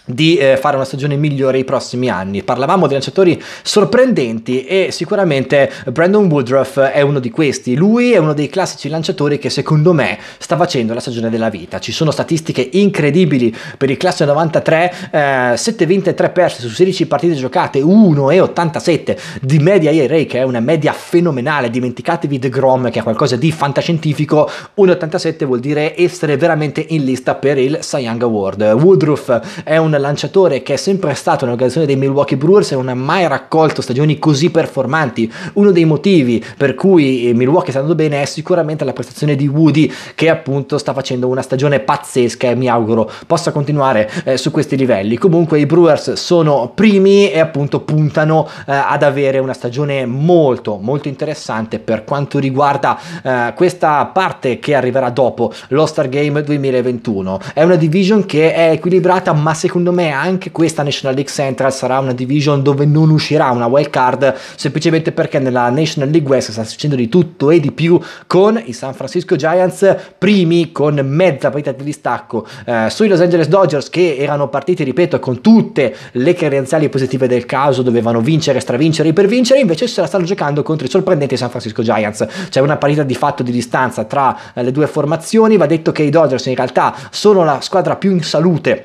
Speaker 1: di eh, fare una stagione migliore i prossimi anni. Parlavamo di lanciatori sorprendenti e sicuramente Brandon Woodruff è uno di questi. Lui è uno dei classici lanciatori che secondo me sta facendo la stagione della vita. Ci sono statistiche incredibili per il classe 93, eh, 7 vinte e 3 perse su 16 partite giocate, 1,87 di media IRA che è una media fenomenale. Dimenticatevi The Grom che è qualcosa di fantascientifico, 1,87 vuol dire essere veramente in lista per il Cy Young Award. Woodruff è un lanciatore che è sempre stato nell'organizzazione dei Milwaukee Brewers e non ha mai raccolto stagioni così performanti. Uno dei motivi per cui eh, Milwaukee sta andando bene è sicuramente la prestazione di Woody che appunto sta facendo una stagione pazzesca e mi auguro possa continuare eh, su questi livelli. Comunque i Brewers sono primi e appunto puntano eh, ad avere una stagione molto molto interessante per quanto riguarda eh, questa parte che arriverà dopo l'All Star Game 2021. È una division che è equilibrata ma secondo secondo me anche questa National League Central sarà una division dove non uscirà una wild card, semplicemente perché nella National League West sta succedendo di tutto e di più con i San Francisco Giants primi con mezza partita di distacco eh, sui Los Angeles Dodgers che erano partiti, ripeto, con tutte le credenziali positive del caso, dovevano vincere, stravincere per vincere, invece se la stanno giocando contro i sorprendenti San Francisco Giants. C'è una partita di fatto di distanza tra eh, le due formazioni, va detto che i Dodgers in realtà sono la squadra più in salute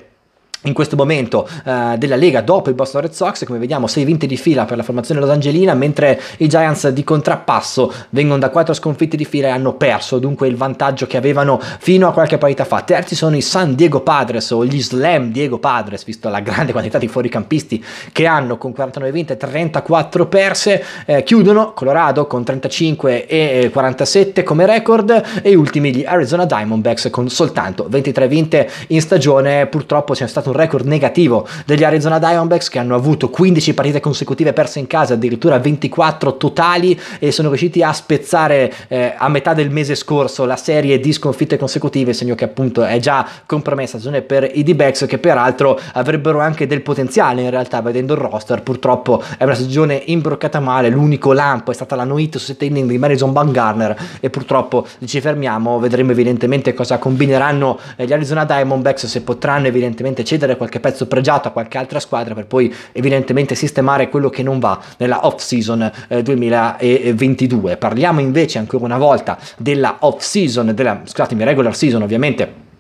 Speaker 1: in questo momento eh, della Lega dopo i Boston Red Sox, come vediamo 6 vinte di fila per la formazione Los Angelina, mentre i Giants di contrappasso vengono da 4 sconfitte di fila e hanno perso dunque il vantaggio che avevano fino a qualche parità fa. Terzi sono i San Diego Padres o gli Slam Diego Padres, visto la grande quantità di fuoricampisti che hanno con 49 vinte e 34 perse, eh, chiudono Colorado con 35 e 47 eh, come record e ultimi gli Arizona Diamondbacks con soltanto 23 vinte in stagione, purtroppo c'è stato un un record negativo degli Arizona Diamondbacks che hanno avuto 15 partite consecutive perse in casa, addirittura 24 totali e sono riusciti a spezzare eh, a metà del mese scorso la serie di sconfitte consecutive, segno che appunto è già compromessa stagione per i D-Backs che peraltro avrebbero anche del potenziale in realtà vedendo il roster, purtroppo è una stagione imbroccata male, l'unico lampo è stata la noite su 7 inning di Madison Bangarner e purtroppo ci fermiamo, vedremo evidentemente cosa combineranno eh, gli Arizona Diamondbacks se potranno evidentemente cedere cedere qualche pezzo pregiato a qualche altra squadra per poi evidentemente sistemare quello che non va nella off season eh, 2022. Parliamo invece ancora una volta della off season, della scusatemi, regular season ovviamente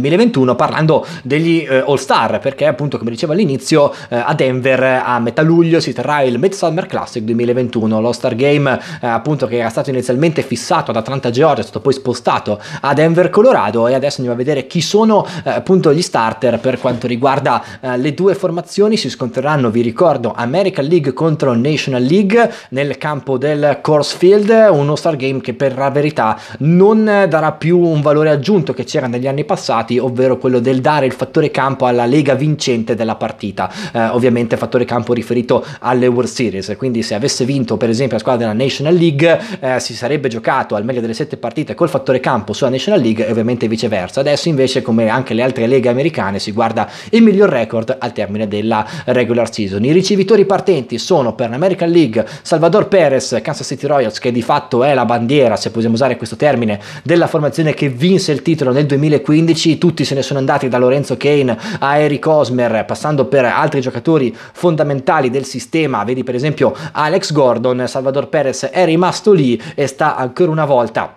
Speaker 1: 2021 parlando degli eh, All Star perché appunto come dicevo all'inizio eh, a Denver eh, a metà luglio si terrà il Midsummer Classic 2021 l'All Star Game eh, appunto che era stato inizialmente fissato ad Atlanta Georgia è stato poi spostato a Denver Colorado e adesso andiamo a vedere chi sono eh, appunto gli starter per quanto riguarda eh, le due formazioni si scontreranno vi ricordo American League contro National League nel campo del Course Field un All Star Game che per la verità non darà più un valore aggiunto che c'era negli anni passati risultati, ovvero quello del dare il fattore campo alla lega vincente della partita, eh, ovviamente fattore campo riferito alle World Series, quindi se avesse vinto per esempio la squadra della National League eh, si sarebbe giocato al meglio delle sette partite col fattore campo sulla National League e ovviamente viceversa, adesso invece come anche le altre leghe americane si guarda il miglior record al termine della regular season. I ricevitori partenti sono per l'American League Salvador Perez, Kansas City Royals che di fatto è la bandiera, se possiamo usare questo termine, della formazione che vinse il titolo nel 2015 tutti se ne sono andati da Lorenzo Kane a Eric Osmer, passando per altri giocatori fondamentali del sistema, vedi per esempio Alex Gordon, Salvador Perez è rimasto lì e sta ancora una volta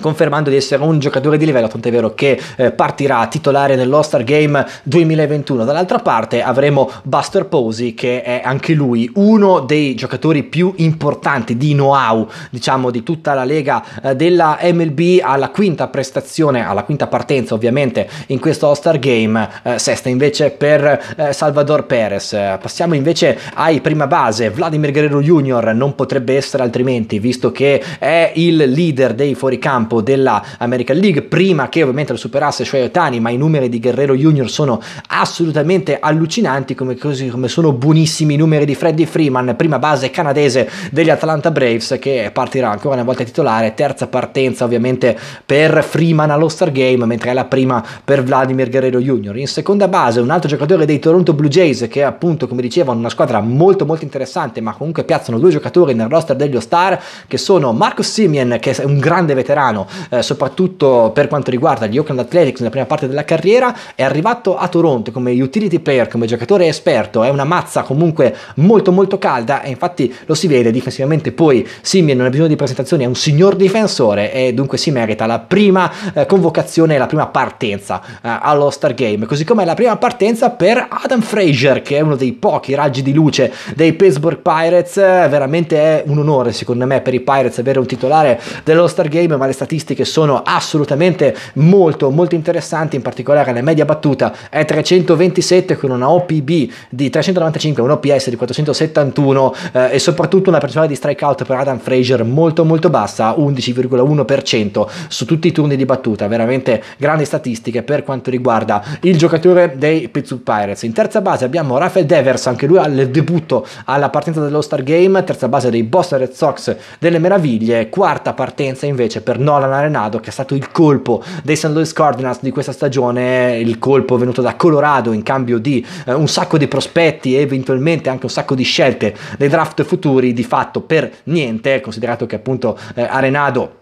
Speaker 1: confermando di essere un giocatore di livello, tant'è vero che eh, partirà titolare nell'All-Star Game 2021. Dall'altra parte avremo Buster Posey che è anche lui uno dei giocatori più importanti di know-how, diciamo, di tutta la lega eh, della MLB alla quinta prestazione, alla quinta partenza ovviamente in questo All-Star Game, eh, sesta invece per eh, Salvador Perez. Passiamo invece ai prima base, Vladimir Guerrero Jr. non potrebbe essere altrimenti, visto che è il leader dei fuoricampi campo della American League prima che ovviamente lo superasse Shohei Otani ma i numeri di Guerrero Junior sono assolutamente allucinanti come, così, come sono buonissimi i numeri di Freddie Freeman prima base canadese degli Atlanta Braves che partirà ancora una volta titolare terza partenza ovviamente per Freeman allo Star Game mentre è la prima per Vladimir Guerrero Junior in seconda base un altro giocatore dei Toronto Blue Jays che appunto come dicevano una squadra molto molto interessante ma comunque piazzano due giocatori nel roster degli All Star che sono Marco Simeon che è un grande veterano italiano, eh, soprattutto per quanto riguarda gli Oakland Athletics nella prima parte della carriera, è arrivato a Toronto come utility player, come giocatore esperto, è una mazza comunque molto molto calda e infatti lo si vede difensivamente poi Simeon non ha bisogno di presentazioni, è un signor difensore e dunque si merita la prima eh, convocazione e la prima partenza eh, allo Star Game, così come la prima partenza per Adam Frazier che è uno dei pochi raggi di luce dei Pittsburgh Pirates, eh, veramente è un onore secondo me per i Pirates avere un titolare dello Star Game, ma le stazioni statistiche sono assolutamente molto molto interessanti, in particolare la media battuta è 327 con una OPB di 395, un OPS di 471 eh, e soprattutto una percentuale di strikeout per Adam Frazier molto molto bassa, 11,1% su tutti i turni di battuta, veramente grandi statistiche per quanto riguarda il giocatore dei Pittsburgh Pirates. In terza base abbiamo Rafael Devers, anche lui al debutto alla partenza dell'All Star Game, terza base dei Boston Red Sox delle meraviglie, quarta partenza invece per Nord Nolan Arenado che è stato il colpo dei St. Louis Cardinals di questa stagione, il colpo venuto da Colorado in cambio di eh, un sacco di prospetti e eventualmente anche un sacco di scelte dei draft futuri, di fatto per niente, considerato che appunto eh, Arenado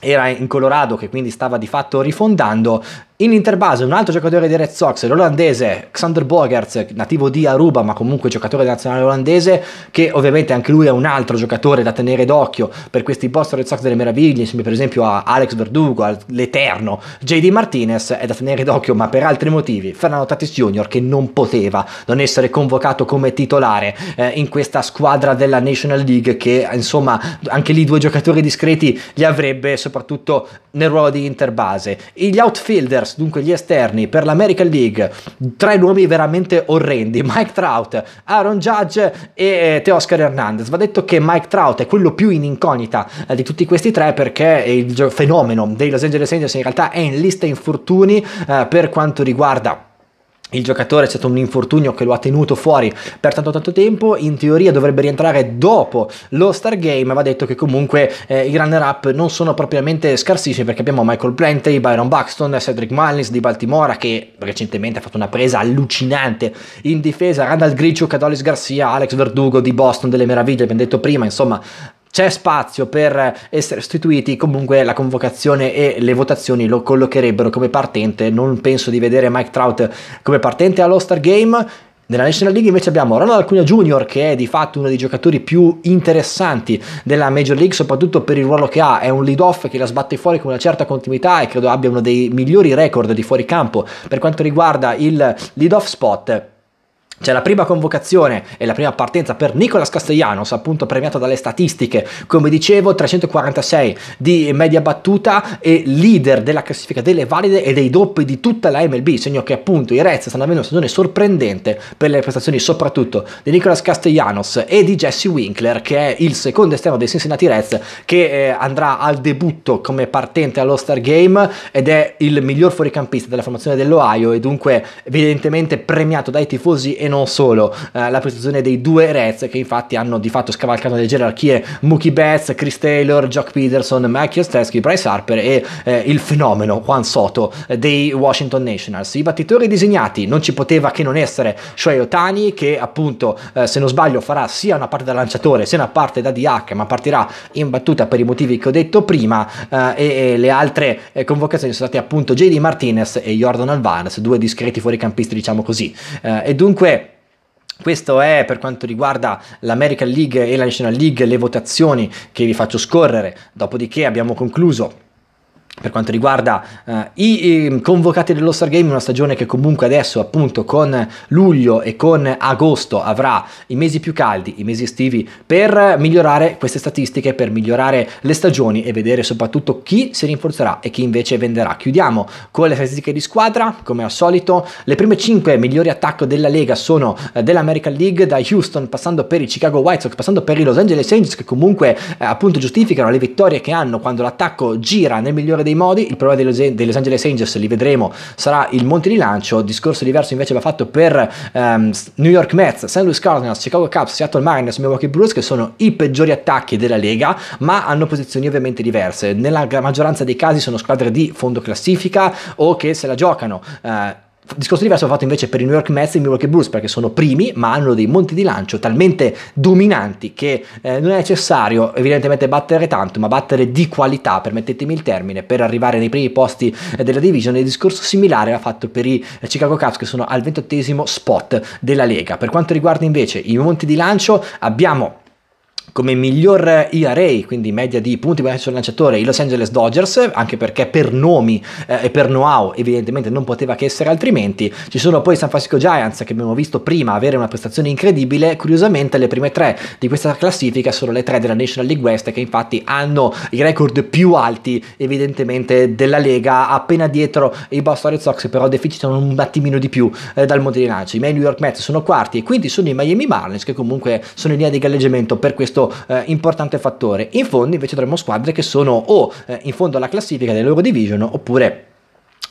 Speaker 1: era in Colorado che quindi stava di fatto rifondando in interbase un altro giocatore dei Red Sox, l'olandese Xander Bogerts, nativo di Aruba ma comunque giocatore nazionale olandese, che ovviamente anche lui è un altro giocatore da tenere d'occhio per questi Boston Red Sox delle meraviglie, insieme per esempio a Alex Verdugo, all'eterno JD Martinez, è da tenere d'occhio ma per altri motivi. Fernando Tatis Jr. che non poteva non essere convocato come titolare eh, in questa squadra della National League che insomma anche lì due giocatori discreti li avrebbe soprattutto nel ruolo di interbase. Gli outfielder Panthers, dunque gli esterni per l'American League, tre nomi veramente orrendi, Mike Trout, Aaron Judge e eh, Teoscar Hernandez. Va detto che Mike Trout è quello più in incognita eh, di tutti questi tre perché il fenomeno dei Los Angeles Angels in realtà è in lista infortuni eh, per quanto riguarda il giocatore è stato un infortunio che lo ha tenuto fuori per tanto tanto tempo, in teoria dovrebbe rientrare dopo lo Star Game, va detto che comunque eh, i runner up non sono propriamente scarsissimi perché abbiamo Michael Plante, Byron Buxton, Cedric Mullins di Baltimora che recentemente ha fatto una presa allucinante in difesa, Randall Griccio, Cadolis Garcia, Alex Verdugo di Boston delle meraviglie, abbiamo detto prima, insomma c'è spazio per essere sostituiti, comunque la convocazione e le votazioni lo collocherebbero come partente. Non penso di vedere Mike Trout come partente all'All-Star Game. Nella National League invece abbiamo Ronald Alcunia Jr. che è di fatto uno dei giocatori più interessanti della Major League, soprattutto per il ruolo che ha, è un lead off che la sbatte fuori con una certa continuità e credo abbia uno dei migliori record di fuori campo per quanto riguarda il lead off spot c'è la prima convocazione e la prima partenza per Nicolas Castellanos, appunto premiato dalle statistiche, come dicevo, 346 di media battuta e leader della classifica delle valide e dei doppi di tutta la MLB, segno che appunto i Reds stanno avendo una stagione sorprendente per le prestazioni soprattutto di Nicolas Castellanos e di Jesse Winkler, che è il secondo esterno dei Cincinnati Reds, che eh, andrà al debutto come partente all'All-Star Game ed è il miglior fuoricampista della formazione dell'Ohio e dunque evidentemente premiato dai tifosi e non solo, eh, la prestazione dei due Reds che infatti hanno di fatto scavalcato le gerarchie Mookie Betts, Chris Taylor, Jock Peterson, Mike Osteschi, Bryce Harper e eh, il fenomeno Juan Soto eh, dei Washington Nationals. I battitori disegnati non ci poteva che non essere Shohei Otani che appunto eh, se non sbaglio farà sia una parte da lanciatore sia una parte da DH ma partirà in battuta per i motivi che ho detto prima eh, e, e, le altre eh, convocazioni sono state appunto JD Martinez e Jordan Alvarez, due discreti fuoricampisti diciamo così. e dunque questo è per quanto riguarda l'American League e la National League le votazioni che vi faccio scorrere. Dopodiché abbiamo concluso per quanto riguarda eh, i ehm, convocati dello Star Game, una stagione che comunque adesso appunto con luglio e con agosto avrà i mesi più caldi, i mesi estivi, per migliorare queste statistiche, per migliorare le stagioni e vedere soprattutto chi si rinforzerà e chi invece venderà. Chiudiamo con le statistiche di squadra, come al solito, le prime 5 migliori attacco della Lega sono eh, dell'American League, da Houston passando per i Chicago White Sox, passando per i Los Angeles Angels che comunque eh, appunto giustificano le vittorie che hanno quando l'attacco gira nel migliore dei modi, il problema dei Los Angeles Angels, li vedremo, sarà il monte di lancio, discorso diverso invece va fatto per um, New York Mets, St. Louis Cardinals, Chicago Cubs, Seattle Mariners, Milwaukee Blues, che sono i peggiori attacchi della Lega, ma hanno posizioni ovviamente diverse, nella maggioranza dei casi sono squadre di fondo classifica o che se la giocano. Uh, Discorso diverso fatto invece per i New York Mets e i Milwaukee Blues perché sono primi ma hanno dei monti di lancio talmente dominanti che eh, non è necessario evidentemente battere tanto ma battere di qualità, permettetemi il termine, per arrivare nei primi posti eh, della division. Il discorso similare va fatto per i eh, Chicago Cubs che sono al ventottesimo spot della Lega. Per quanto riguarda invece i monti di lancio abbiamo come miglior IRA, quindi media di punti per sul lanciatore, i Los Angeles Dodgers, anche perché per nomi eh, e per know-how evidentemente non poteva che essere altrimenti. Ci sono poi i San Francisco Giants che abbiamo visto prima avere una prestazione incredibile, curiosamente le prime tre di questa classifica sono le tre della National League West che infatti hanno i record più alti evidentemente della Lega, appena dietro i Boston Red Sox però deficitano un attimino di più eh, dal monte di lancio. I New York Mets sono quarti e quinti sono i Miami Marlins che comunque sono in linea di galleggiamento per questo eh, importante fattore. In fondo invece avremo squadre che sono o eh, in fondo alla classifica delle loro division oppure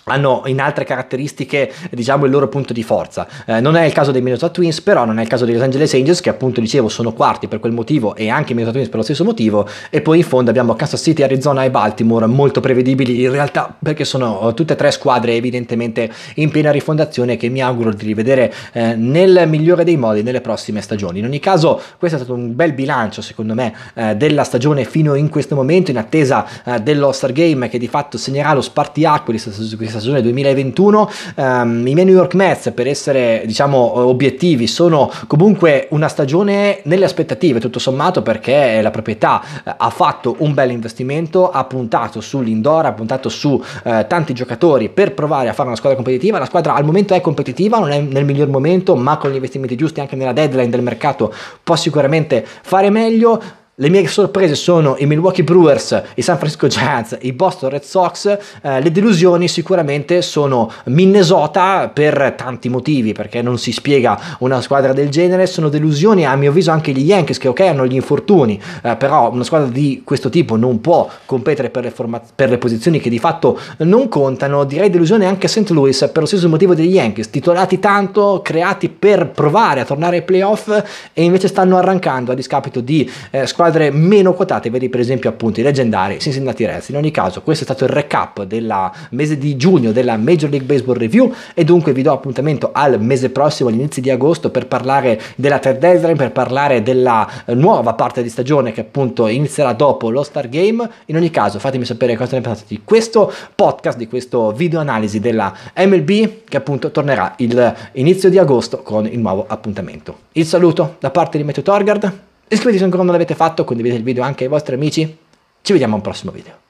Speaker 1: hanno in altre caratteristiche diciamo il loro punto di forza eh, non è il caso dei Minnesota Twins però non è il caso dei Los Angeles Angels che appunto dicevo sono quarti per quel motivo e anche i Minnesota Twins per lo stesso motivo e poi in fondo abbiamo Kansas City, Arizona e Baltimore molto prevedibili in realtà perché sono eh, tutte e tre squadre evidentemente in piena rifondazione che mi auguro di rivedere eh, nel migliore dei modi nelle prossime stagioni in ogni caso questo è stato un bel bilancio secondo me eh, della stagione fino in questo momento in attesa eh, dell'All Star Game che di fatto segnerà lo spartiacque di questa stagione 2021. Um, ehm, I miei New York Mets, per essere diciamo obiettivi, sono comunque una stagione nelle aspettative, tutto sommato, perché la proprietà eh, ha fatto un bel investimento, ha puntato sull'indoor, ha puntato su eh, tanti giocatori per provare a fare una squadra competitiva. La squadra al momento è competitiva, non è nel miglior momento, ma con gli investimenti giusti anche nella deadline del mercato può sicuramente fare meglio. Le mie sorprese sono i Milwaukee Brewers, i San Francisco Giants, i Boston Red Sox. Eh, le delusioni sicuramente sono Minnesota per tanti motivi, perché non si spiega una squadra del genere. Sono delusioni a mio avviso anche gli Yankees, che ok hanno gli infortuni, eh, però una squadra di questo tipo non può competere per le, forma- per le posizioni che di fatto non contano. Direi delusione anche a St. Louis per lo stesso motivo degli Yankees, titolati tanto, creati per provare a tornare ai playoff e invece stanno arrancando a discapito di eh, squadre squadre meno quotate, vedi per esempio appunto i leggendari Cincinnati Reds. In ogni caso questo è stato il recap del mese di giugno della Major League Baseball Review e dunque vi do appuntamento al mese prossimo, all'inizio di agosto, per parlare della trade deadline, per parlare della eh, nuova parte di stagione che appunto inizierà dopo lo Star Game. In ogni caso fatemi sapere cosa ne pensate di questo podcast, di questo video analisi della MLB che appunto tornerà il inizio di agosto con il nuovo appuntamento. Il saluto da parte di Meteo Torgard Iscrivetevi se ancora non l'avete fatto, condividete il video anche ai vostri amici. Ci vediamo al prossimo video.